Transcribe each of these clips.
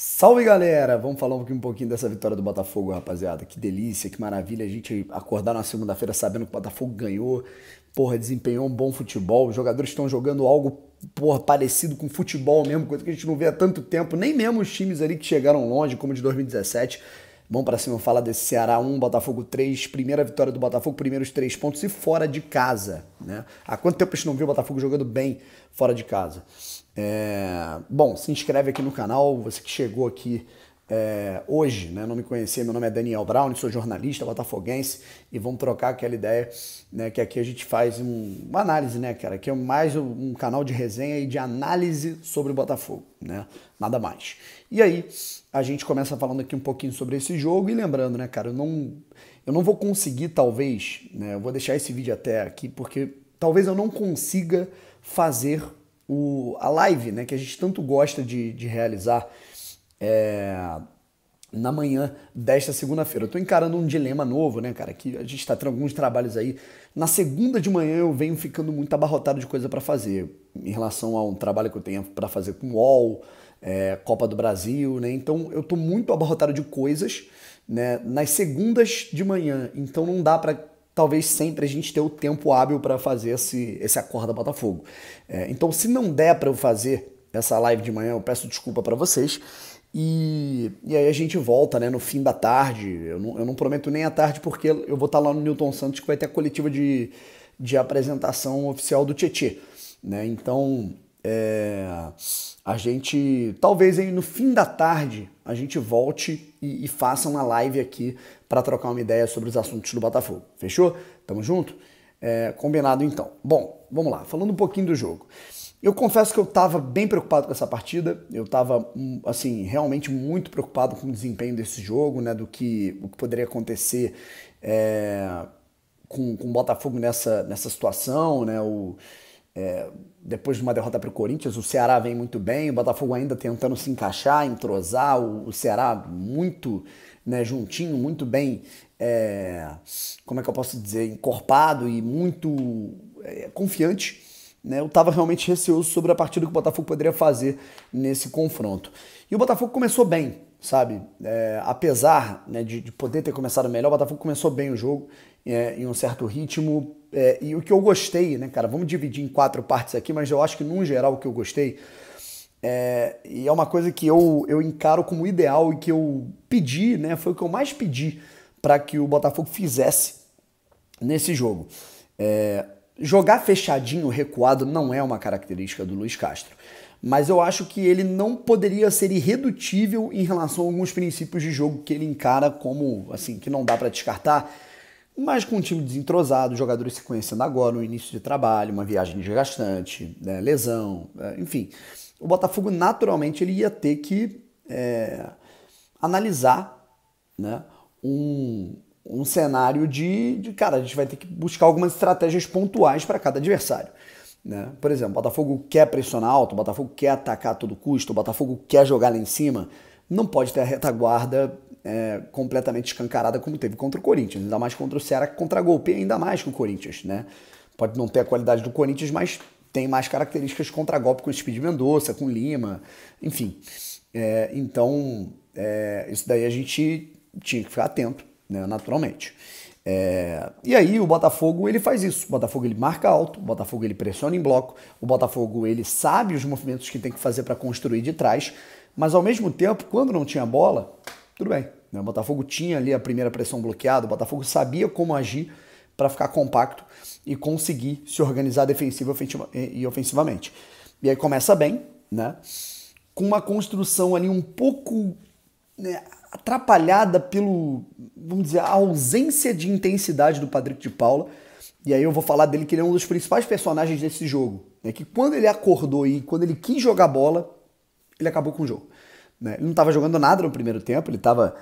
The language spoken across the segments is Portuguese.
Salve galera! Vamos falar um pouquinho dessa vitória do Botafogo, rapaziada. Que delícia, que maravilha a gente acordar na segunda-feira sabendo que o Botafogo ganhou. Porra, desempenhou um bom futebol. Os jogadores estão jogando algo porra, parecido com futebol mesmo, coisa que a gente não vê há tanto tempo. Nem mesmo os times ali que chegaram longe, como de 2017. Vamos para cima falar desse Ceará 1, Botafogo 3, primeira vitória do Botafogo, primeiros três pontos e fora de casa. Né? Há quanto tempo a gente não viu o Botafogo jogando bem fora de casa? É... Bom, se inscreve aqui no canal, você que chegou aqui é... hoje, né? não me conhecia, meu nome é Daniel Brown, sou jornalista botafoguense e vamos trocar aquela ideia né, que aqui a gente faz um... uma análise, né, cara? Que é mais um canal de resenha e de análise sobre o Botafogo, né? Nada mais. E aí, a gente começa falando aqui um pouquinho sobre esse jogo e lembrando, né, cara, eu não, eu não vou conseguir, talvez, né, eu vou deixar esse vídeo até aqui porque talvez eu não consiga fazer o, a live né, que a gente tanto gosta de, de realizar é, na manhã desta segunda-feira. Eu estou encarando um dilema novo, né, cara? Que a gente está tendo alguns trabalhos aí. Na segunda de manhã eu venho ficando muito abarrotado de coisa para fazer em relação a um trabalho que eu tenho para fazer com o UOL, é, Copa do Brasil, né? Então eu estou muito abarrotado de coisas né, nas segundas de manhã. Então não dá para talvez sempre a gente ter o tempo hábil para fazer esse, esse acorda Botafogo. É, então, se não der para eu fazer essa live de manhã, eu peço desculpa para vocês. E, e aí a gente volta né, no fim da tarde. Eu não, eu não prometo nem a tarde, porque eu vou estar tá lá no Newton Santos, que vai ter a coletiva de, de apresentação oficial do Tietê. Né? Então, é, a gente, talvez aí no fim da tarde, a gente volte e, e faça uma live aqui para trocar uma ideia sobre os assuntos do Botafogo. Fechou? Tamo junto? É, combinado então. Bom, vamos lá. Falando um pouquinho do jogo. Eu confesso que eu estava bem preocupado com essa partida. Eu estava, hum, assim, realmente muito preocupado com o desempenho desse jogo, né? Do que, o que poderia acontecer é, com, com o Botafogo nessa, nessa situação, né? O, é, depois de uma derrota para o Corinthians, o Ceará vem muito bem, o Botafogo ainda tentando se encaixar, entrosar, o, o Ceará muito né, juntinho, muito bem, é, como é que eu posso dizer, encorpado e muito é, confiante. Né? Eu estava realmente receoso sobre a partida que o Botafogo poderia fazer nesse confronto. E o Botafogo começou bem, sabe? É, apesar né, de, de poder ter começado melhor, o Botafogo começou bem o jogo é, em um certo ritmo. É, e o que eu gostei, né, cara? Vamos dividir em quatro partes aqui, mas eu acho que, num geral, o que eu gostei. É, e é uma coisa que eu, eu encaro como ideal e que eu pedi, né? Foi o que eu mais pedi para que o Botafogo fizesse nesse jogo. É, jogar fechadinho, recuado, não é uma característica do Luiz Castro. Mas eu acho que ele não poderia ser irredutível em relação a alguns princípios de jogo que ele encara como, assim, que não dá para descartar mas com um time desentrosado, jogadores se conhecendo agora, no início de trabalho, uma viagem desgastante, né, lesão, é, enfim. O Botafogo, naturalmente, ele ia ter que é, analisar né, um, um cenário de, de, cara, a gente vai ter que buscar algumas estratégias pontuais para cada adversário. Né? Por exemplo, o Botafogo quer pressionar alto, o Botafogo quer atacar a todo custo, o Botafogo quer jogar lá em cima, não pode ter a retaguarda é, completamente escancarada como teve contra o Corinthians, ainda mais contra o Ceará, que contra-golpeia ainda mais que o Corinthians, né? Pode não ter a qualidade do Corinthians, mas tem mais características contra-golpe com o Speed Mendonça, com Lima, enfim. É, então, é, isso daí a gente tinha que ficar atento, né, naturalmente. É, e aí o Botafogo ele faz isso. O Botafogo ele marca alto, o Botafogo ele pressiona em bloco, o Botafogo ele sabe os movimentos que tem que fazer para construir de trás, mas ao mesmo tempo, quando não tinha bola, tudo bem. Né? O Botafogo tinha ali a primeira pressão bloqueada, o Botafogo sabia como agir para ficar compacto e conseguir se organizar defensivo e ofensivamente. E aí começa bem, né? Com uma construção ali um pouco né, atrapalhada pelo, vamos dizer, a ausência de intensidade do Patrick de Paula. E aí eu vou falar dele que ele é um dos principais personagens desse jogo. Né? Que quando ele acordou e quando ele quis jogar bola, ele acabou com o jogo. Né? Ele não estava jogando nada no primeiro tempo, ele estava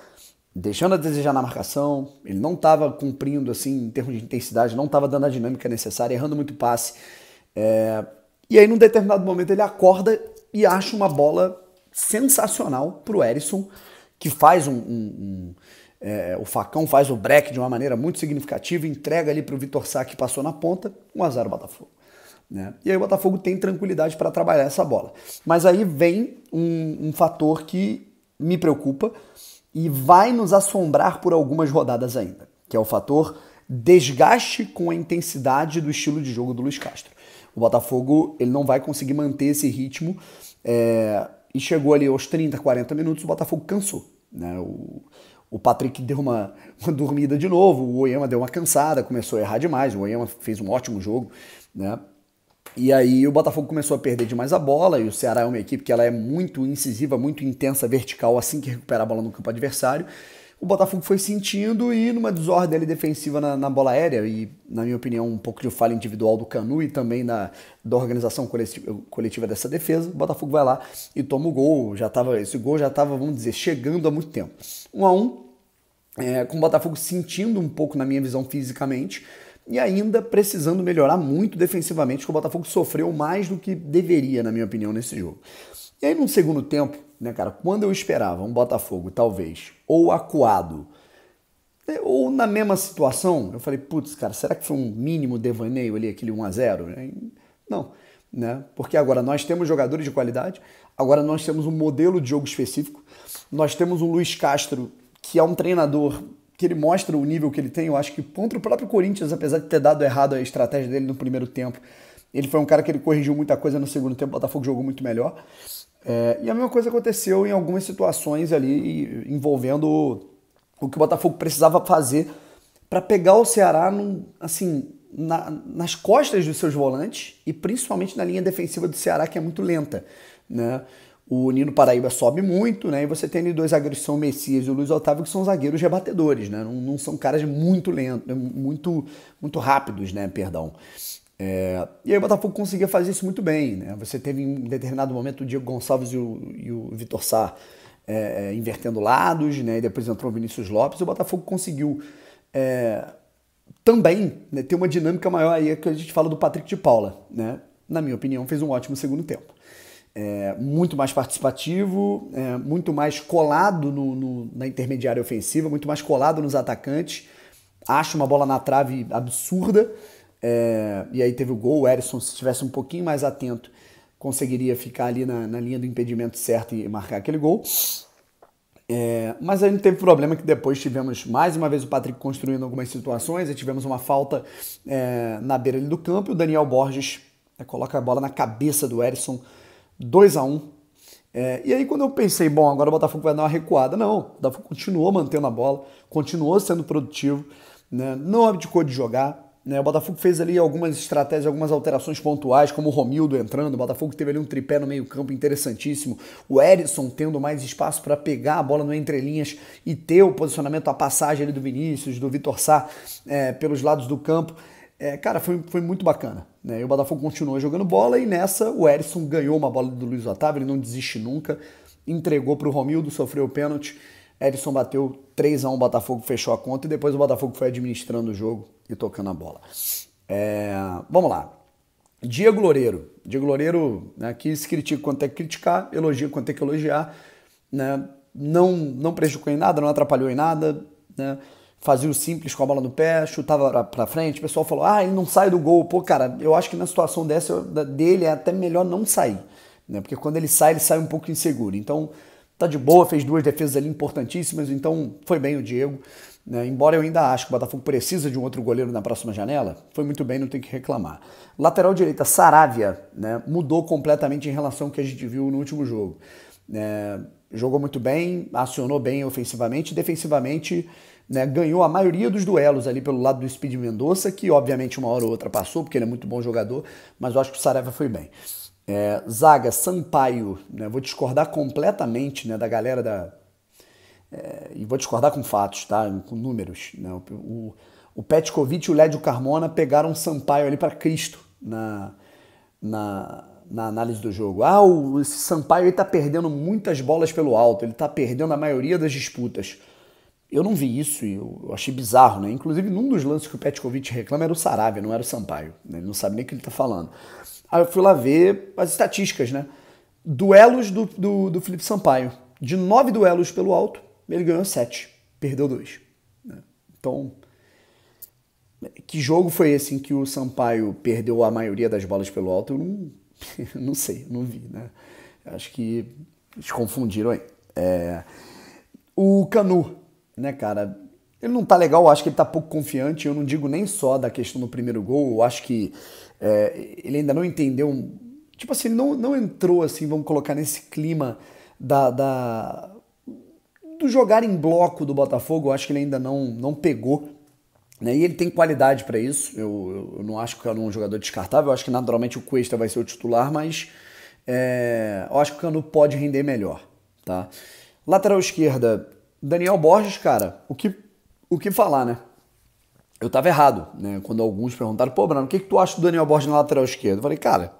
deixando a desejar na marcação, ele não estava cumprindo assim em termos de intensidade, não estava dando a dinâmica necessária, errando muito passe. É... E aí, num determinado momento, ele acorda e acha uma bola sensacional para o Erisson, que faz um. um, um é, o Facão faz o break de uma maneira muito significativa, entrega ali para o Vitor Sá, que passou na ponta, 1x0 Botafogo. Né? E aí o Botafogo tem tranquilidade para trabalhar essa bola. Mas aí vem um, um fator que me preocupa, e vai nos assombrar por algumas rodadas ainda, que é o fator desgaste com a intensidade do estilo de jogo do Luiz Castro. O Botafogo ele não vai conseguir manter esse ritmo é, e chegou ali aos 30, 40 minutos, o Botafogo cansou. Né? O, o Patrick deu uma, uma dormida de novo, o Oyama deu uma cansada, começou a errar demais, o Oyama fez um ótimo jogo, né? E aí o Botafogo começou a perder demais a bola, e o Ceará é uma equipe que ela é muito incisiva, muito intensa, vertical, assim que recupera a bola no campo adversário. O Botafogo foi sentindo e numa desordem ali defensiva na, na bola aérea, e na minha opinião um pouco de falha individual do Canu e também na, da organização coletiva, dessa defesa, o Botafogo vai lá e toma o gol, já tava, esse gol já estava, vamos dizer, chegando há muito tempo. Um a um, é, com o Botafogo sentindo um pouco, na minha visão, fisicamente, e ainda precisando melhorar muito defensivamente, que o Botafogo sofreu mais do que deveria, na minha opinião, nesse jogo. E aí, num segundo tempo, né, cara, quando eu esperava um Botafogo, talvez, ou acuado, né, ou na mesma situação, eu falei, putz, cara, será que foi um mínimo devaneio ali, aquele 1x0? Não, né? Porque agora nós temos jogadores de qualidade, agora nós temos um modelo de jogo específico, nós temos um Luiz Castro, que é um treinador que ele mostra o nível que ele tem, eu acho que contra o próprio Corinthians, apesar de ter dado errado a estratégia dele no primeiro tempo, ele foi um cara que ele corrigiu muita coisa no segundo tempo, o Botafogo jogou muito melhor. É, e a mesma coisa aconteceu em algumas situações ali envolvendo o, que o Botafogo precisava fazer para pegar o Ceará num, assim, na, nas costas dos seus volantes e principalmente na linha defensiva do Ceará, que é muito lenta. Né? O Nino Paraíba sobe muito, né? E você tem ali dois zagueiros que são o Messias e o Luiz Otávio, que são zagueiros rebatedores, né? Não, não são caras muito lentos, muito, muito rápidos, né? Perdão. É, e aí o Botafogo conseguia fazer isso muito bem. Né? Você teve em determinado momento o Diego Gonçalves e o, e o Vitor Sá é, é invertendo lados, né? e depois entrou o Vinícius Lopes. O Botafogo conseguiu é, também né, ter uma dinâmica maior aí que a gente fala do Patrick de Paula. Né? Na minha opinião, fez um ótimo segundo tempo é, muito mais participativo, é, muito mais colado no, no, na intermediária ofensiva, muito mais colado nos atacantes. Acho uma bola na trave absurda. É, e aí teve o gol, o Erisson, se estivesse um pouquinho mais atento, conseguiria ficar ali na, na linha do impedimento certo e marcar aquele gol. É, mas a gente teve problema que depois tivemos mais uma vez o Patrick construindo algumas situações e tivemos uma falta é, na beira do campo. E o Daniel Borges é, coloca a bola na cabeça do Erisson 2 a 1 é, E aí quando eu pensei, bom, agora o Botafogo vai dar uma recuada, não, o Botafogo continuou mantendo a bola, continuou sendo produtivo, né, não abdicou de jogar, né? o Botafogo fez ali algumas estratégias, algumas alterações pontuais, como o Romildo entrando. O Botafogo teve ali um tripé no meio-campo interessantíssimo. O Erisson tendo mais espaço para pegar a bola no entrelinhas e ter o posicionamento, a passagem ali do Vinícius, do Vitor Sá é, pelos lados do campo. É, cara, foi, foi muito bacana. Né? E o Botafogo continuou jogando bola e nessa o Erisson ganhou uma bola do Luiz Otávio, ele não desiste nunca, entregou para o Romildo, sofreu o pênalti. Erisson bateu 3 a 1 o Botafogo fechou a conta e depois o Botafogo foi administrando o jogo e tocando a bola. É, vamos lá. Diego Loureiro. Diego Loureiro, né, que se critica quanto é que criticar, elogia quanto é que elogiar. Né? Não, não prejudicou em nada, não atrapalhou em nada. Né? fazia o simples com a bola no pé, chutava para frente. O pessoal falou: ah, ele não sai do gol. Pô, cara, eu acho que na situação dessa eu, dele é até melhor não sair, né? Porque quando ele sai, ele sai um pouco inseguro. Então, tá de boa, fez duas defesas ali importantíssimas, então foi bem o Diego. Né? Embora eu ainda acho que o Botafogo precisa de um outro goleiro na próxima janela, foi muito bem, não tem que reclamar. Lateral direita, Saravia, né? mudou completamente em relação ao que a gente viu no último jogo. É, jogou muito bem, acionou bem ofensivamente, defensivamente né, ganhou a maioria dos duelos ali pelo lado do Speed Mendonça, que obviamente uma hora ou outra passou, porque ele é muito bom jogador, mas eu acho que o Saraiva foi bem. É, Zaga, Sampaio, né, vou discordar completamente né, da galera da. É, e vou discordar com fatos, tá? com números. Né? O, o, o Petkovic e o Lédio Carmona pegaram Sampaio ali para Cristo na, na, na análise do jogo. Ah, o, esse Sampaio está perdendo muitas bolas pelo alto, ele está perdendo a maioria das disputas. Eu não vi isso e eu achei bizarro, né? Inclusive, num dos lances que o Petkovic reclama era o Saravia, não era o Sampaio. Né? Ele não sabe nem o que ele está falando. Aí eu fui lá ver as estatísticas, né? Duelos do, do, do Felipe Sampaio. De nove duelos pelo alto, ele ganhou sete, perdeu dois. Né? Então, que jogo foi esse em que o Sampaio perdeu a maioria das bolas pelo alto? Eu não, não sei, não vi, né? Acho que eles confundiram aí. É... O Canu né, cara? Ele não tá legal, eu acho que ele tá pouco confiante. Eu não digo nem só da questão do primeiro gol, eu acho que é, ele ainda não entendeu. Tipo assim, não, não entrou assim, vamos colocar nesse clima da, da do jogar em bloco do Botafogo, eu acho que ele ainda não, não pegou. Né? E ele tem qualidade para isso. Eu, eu, não acho que o Canu é um jogador descartável. Eu acho que naturalmente o Cuesta vai ser o titular, mas é, eu acho que o Canu pode render melhor. Tá? Lateral esquerda, Daniel Borges, cara, o que, o que falar, né? Eu tava errado, né? Quando alguns perguntaram, pô, Bruno, o que, que tu acha do Daniel Borges na lateral esquerda? Eu falei, cara,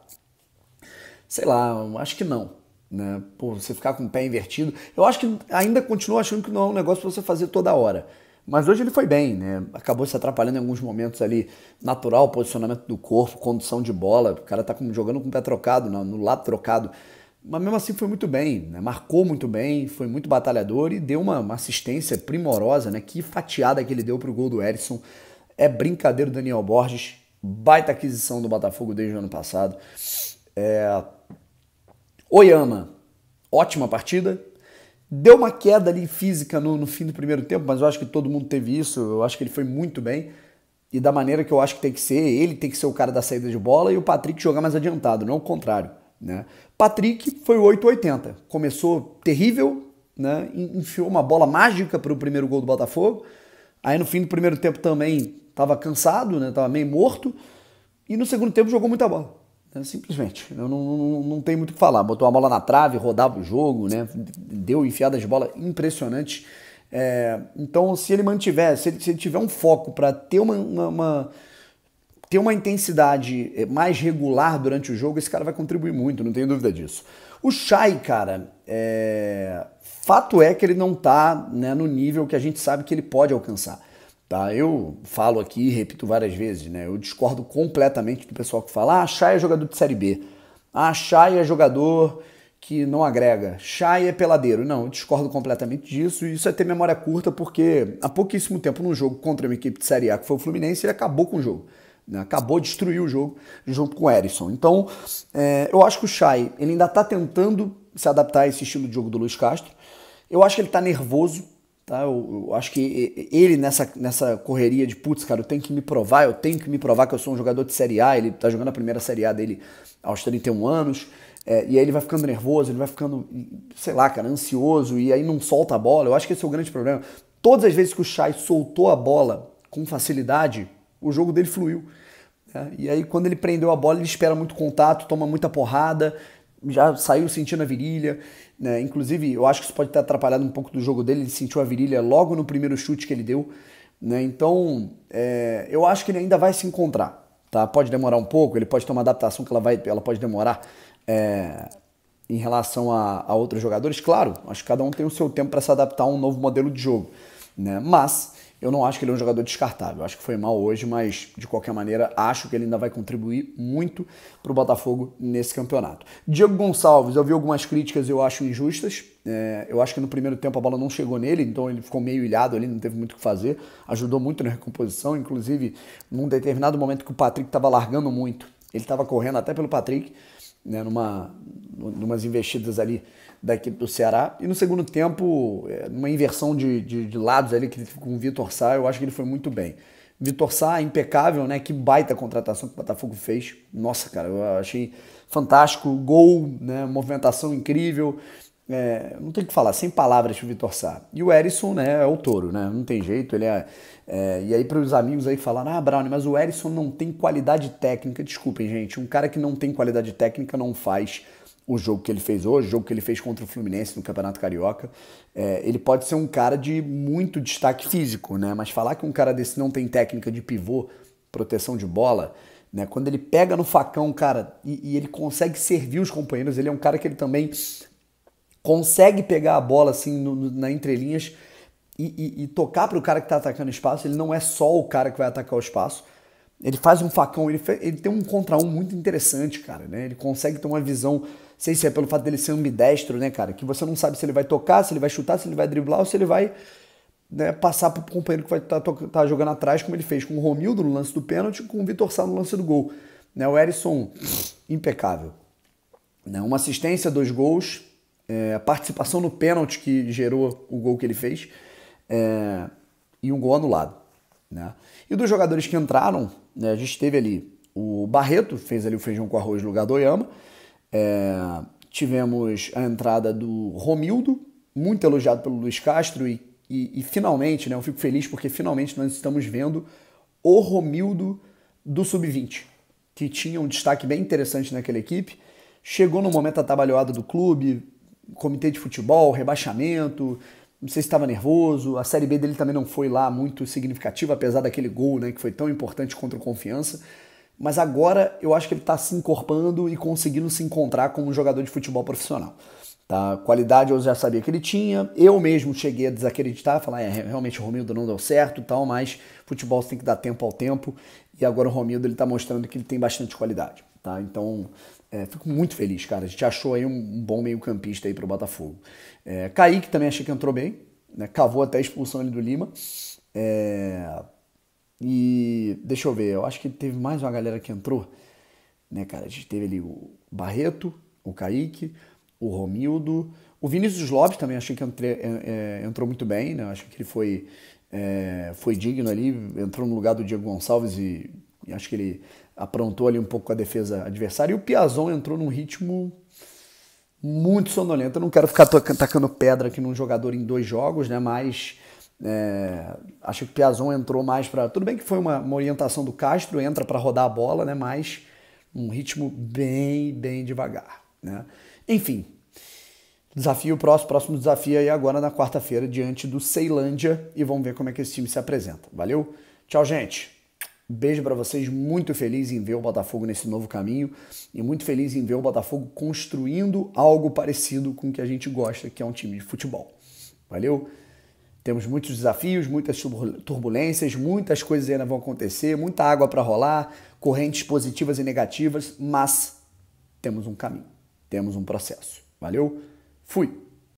sei lá, acho que não. Né? Pô, você ficar com o pé invertido. Eu acho que ainda continuo achando que não é um negócio pra você fazer toda hora. Mas hoje ele foi bem, né? Acabou se atrapalhando em alguns momentos ali. Natural, posicionamento do corpo, condução de bola. O cara tá jogando com o pé trocado, no, no lado trocado. Mas mesmo assim foi muito bem, né? marcou muito bem, foi muito batalhador e deu uma, uma assistência primorosa, né? Que fatiada que ele deu para o gol do Edson. É brincadeira o Daniel Borges, baita aquisição do Botafogo desde o ano passado. É... Oyama, ótima partida. Deu uma queda ali física no, no fim do primeiro tempo, mas eu acho que todo mundo teve isso. Eu acho que ele foi muito bem e da maneira que eu acho que tem que ser, ele tem que ser o cara da saída de bola e o Patrick jogar mais adiantado, não o contrário. Né? Patrick foi o 880. Começou terrível, né? enfiou uma bola mágica para o primeiro gol do Botafogo. Aí no fim do primeiro tempo também estava cansado, né? estava meio morto. E no segundo tempo jogou muita bola. Né? Simplesmente. Não, não, não tem muito o que falar. Botou a bola na trave, rodava o jogo, né? deu enfiadas de bola impressionantes. É, então, se ele mantiver, se ele, se ele tiver um foco para ter uma, uma, uma ter uma intensidade eh, mais regular durante o jogo, esse cara vai contribuir muito, não tenho dúvida disso. O Shai, cara, é... fato é que ele não tá né, no nível que a gente sabe que ele pode alcançar. Tá? Eu falo aqui repito várias vezes, né? Eu discordo completamente do pessoal que fala: ah, Shai é jogador de Série B. Ah, Shai é jogador que não agrega. Shai é peladeiro. Não, eu discordo completamente disso. E isso é ter memória curta, porque há pouquíssimo tempo, num jogo contra uma equipe de Série A, que foi o Fluminense, ele acabou com o jogo. Né? Acabou, destruiu o jogo junto com o Erisson. Então, é, eu acho que o Chay ele ainda está tentando se adaptar a esse estilo de jogo do Luiz Castro. Eu acho que ele está nervoso, tá? Eu, eu, acho que ele nessa, nessa correria de putz, cara, eu tenho que me provar, eu tenho que me provar que eu sou um jogador de Série A. Ele está jogando a primeira Série A dele aos 31 anos. É, e aí ele vai ficando nervoso, ele vai ficando, sei lá, cara, ansioso, e aí não solta a bola. Eu acho que esse é o grande problema. Todas as vezes que o Chay soltou a bola com facilidade, o jogo dele fluiu. Né? E aí, quando ele prendeu a bola, ele espera muito contato, toma muita porrada, já saiu sentindo a virilha. Né? Inclusive, eu acho que isso pode ter atrapalhado um pouco do jogo dele. Ele sentiu a virilha logo no primeiro chute que ele deu. Né? Então, é, eu acho que ele ainda vai se encontrar. Tá? Pode demorar um pouco, ele pode ter uma adaptação que ela, vai, ela pode demorar é, em relação a, a, outros jogadores. Claro, acho que cada um tem o seu tempo para se adaptar a um novo modelo de jogo. Né? Mas eu não acho que ele é um jogador descartável. Acho que foi mal hoje, mas de qualquer maneira acho que ele ainda vai contribuir muito para o Botafogo nesse campeonato. Diego Gonçalves, eu vi algumas críticas eu acho injustas. É, eu acho que no primeiro tempo a bola não chegou nele, então ele ficou meio ilhado ali, não teve muito o que fazer. Ajudou muito na recomposição, inclusive num determinado momento que o Patrick estava largando muito. Ele estava correndo até pelo Patrick, né, numa, numas investidas ali da equipe do Ceará. E no segundo tempo, numa é, inversão de, de, de lados ali que com o Vitor Sá, eu acho que ele foi muito bem. Vitor Sá, impecável, né? Que baita contratação que o Botafogo fez. Nossa, cara, eu achei fantástico. Gol, né? movimentação incrível. É, não tem o que falar, sem palavras pro Vitor Sá. E o Erisson, né, é o touro, né? Não tem jeito, ele é. é e aí, para os amigos aí falar ah, Brown, mas o Erisson não tem qualidade técnica. Desculpem, gente, um cara que não tem qualidade técnica não faz o jogo que ele fez hoje, o jogo que ele fez contra o Fluminense no Campeonato Carioca, é, ele pode ser um cara de muito destaque físico, né? Mas falar que um cara desse não tem técnica de pivô, proteção de bola, né? Quando ele pega no facão, cara, e, e ele consegue servir os companheiros, ele é um cara que ele também consegue pegar a bola assim no, no, na entrelinhas e, e, e tocar para o cara que está atacando espaço. Ele não é só o cara que vai atacar o espaço. Ele faz um facão, ele, ele tem um contra um muito interessante, cara, né? Ele consegue ter uma visão sei se é pelo fato dele ser ambidestro, né, cara? Que você não sabe se ele vai tocar, se ele vai chutar, se ele vai driblar ou se ele vai né, passar pro companheiro que vai estar tá, tá jogando atrás, como ele fez com o Romildo no lance do pênalti com o Vitor Sá no lance do gol. Né, o Erisson, impecável. Né, uma assistência, dois gols, é, participação no pênalti que gerou o gol que ele fez é, e um gol anulado. Né? E dos jogadores que entraram, né, a gente teve ali o Barreto, fez ali o feijão com arroz no lugar do Oyama, é, tivemos a entrada do Romildo, muito elogiado pelo Luiz Castro, e, e, e, finalmente, né, eu fico feliz porque finalmente nós estamos vendo o Romildo do Sub-20, que tinha um destaque bem interessante naquela equipe. Chegou no momento atabalhoado do clube, comitê de futebol, rebaixamento, não sei se estava nervoso, a Série B dele também não foi lá muito significativa, apesar daquele gol né, que foi tão importante contra o Confiança mas agora eu acho que ele está se encorpando e conseguindo se encontrar como um jogador de futebol profissional. Tá? Qualidade eu já sabia que ele tinha, eu mesmo cheguei a desacreditar, falar, é, realmente o Romildo não deu certo tal, mas futebol tem que dar tempo ao tempo, e agora o Romildo ele está mostrando que ele tem bastante qualidade. Tá? Então, é, fico muito feliz, cara. A gente achou aí um, bom meio campista aí para o Botafogo. É, Kaique também achei que entrou bem, né? cavou até a expulsão ali do Lima. É, e deixa eu ver, eu acho que teve mais uma galera que entrou, né, cara? A gente teve ali o Barreto, o Kaique, o Romildo, o Vinícius Lopes também achei que entre, é, é entrou muito bem, né? Acho que ele foi, é, foi digno ali, entrou no lugar do Diego Gonçalves e, e, acho que ele aprontou ali um pouco a defesa adversária. E o Piazon entrou num ritmo muito sonolento. Eu não quero ficar tacando pedra aqui num jogador em dois jogos, né? Mas é, acho que Piazon entrou mais para. Tudo bem que foi uma, uma orientação do Castro, entra para rodar a bola, né? mas um ritmo bem, bem devagar. Né? Enfim, desafio próximo, próximo desafio aí agora na quarta-feira, diante do Ceilândia, e vamos ver como é que esse time se apresenta. Valeu? Tchau, gente. Beijo para vocês, muito feliz em ver o Botafogo nesse novo caminho e muito feliz em ver o Botafogo construindo algo parecido com o que a gente gosta, que é um time de futebol. Valeu? Temos muitos desafios, muitas turbulências, muitas coisas ainda vão acontecer, muita água para rolar, correntes positivas e negativas, mas temos um caminho, temos um processo. Valeu? Fui!